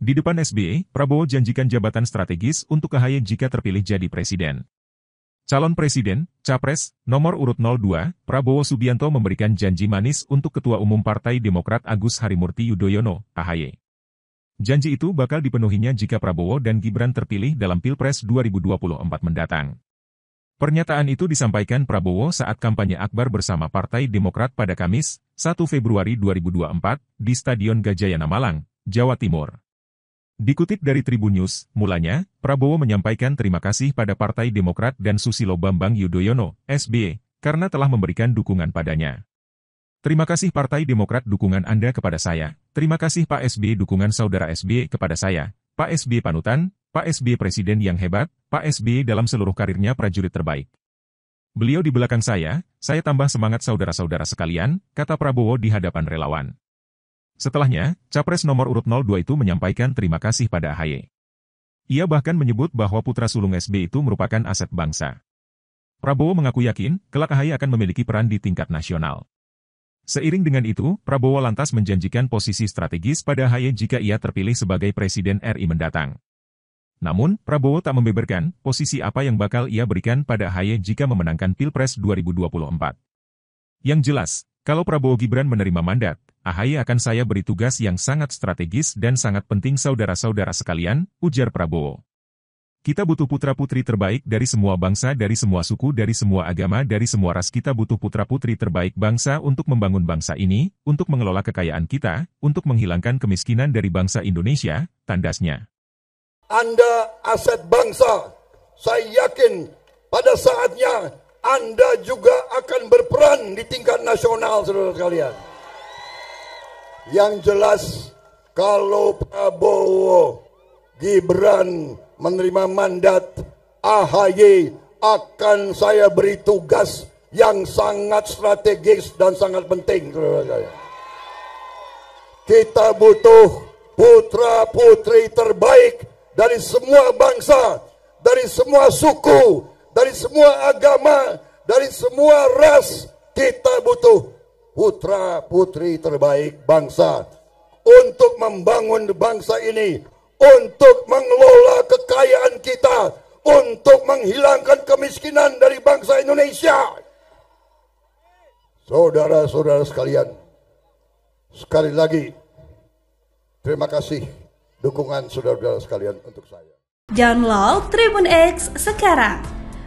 Di depan SBY, Prabowo janjikan jabatan strategis untuk Ahaye jika terpilih jadi presiden. Calon Presiden, Capres, nomor urut 02, Prabowo Subianto memberikan janji manis untuk Ketua Umum Partai Demokrat Agus Harimurti Yudhoyono, AHY. Janji itu bakal dipenuhinya jika Prabowo dan Gibran terpilih dalam Pilpres 2024 mendatang. Pernyataan itu disampaikan Prabowo saat kampanye akbar bersama Partai Demokrat pada Kamis, 1 Februari 2024, di Stadion Gajayana Malang, Jawa Timur. Dikutip dari Tribun News, mulanya, Prabowo menyampaikan terima kasih pada Partai Demokrat dan Susilo Bambang Yudhoyono, SBY, karena telah memberikan dukungan padanya. Terima kasih Partai Demokrat dukungan Anda kepada saya. Terima kasih Pak SBY dukungan Saudara SBY kepada saya. Pak SBY panutan, Pak SBY presiden yang hebat, Pak SBY dalam seluruh karirnya prajurit terbaik. Beliau di belakang saya, saya tambah semangat saudara-saudara sekalian, kata Prabowo di hadapan relawan. Setelahnya, capres nomor urut 02 itu menyampaikan terima kasih pada AHY. Ia bahkan menyebut bahwa putra sulung SB itu merupakan aset bangsa. Prabowo mengaku yakin, kelak AHY akan memiliki peran di tingkat nasional. Seiring dengan itu, Prabowo lantas menjanjikan posisi strategis pada AHY jika ia terpilih sebagai Presiden RI mendatang. Namun, Prabowo tak membeberkan posisi apa yang bakal ia berikan pada AHY jika memenangkan Pilpres 2024. Yang jelas, kalau Prabowo Gibran menerima mandat, AHY akan saya beri tugas yang sangat strategis dan sangat penting saudara-saudara sekalian, ujar Prabowo. Kita butuh putra-putri terbaik dari semua bangsa, dari semua suku, dari semua agama, dari semua ras. Kita butuh putra-putri terbaik bangsa untuk membangun bangsa ini, untuk mengelola kekayaan kita, untuk menghilangkan kemiskinan dari bangsa Indonesia, tandasnya. Anda aset bangsa. Saya yakin pada saatnya anda juga akan berperan di tingkat nasional, saudara sekalian. Yang jelas, kalau Prabowo Gibran menerima mandat AHY akan saya beri tugas yang sangat strategis dan sangat penting saudara Kita butuh putra putri terbaik dari semua bangsa, dari semua suku, dari semua agama, dari semua ras, kita butuh putra putri terbaik bangsa untuk membangun bangsa ini, untuk mengelola kekayaan kita, untuk menghilangkan kemiskinan dari bangsa Indonesia. Saudara-saudara sekalian, sekali lagi terima kasih dukungan saudara-saudara sekalian untuk saya. Download Tribun X sekarang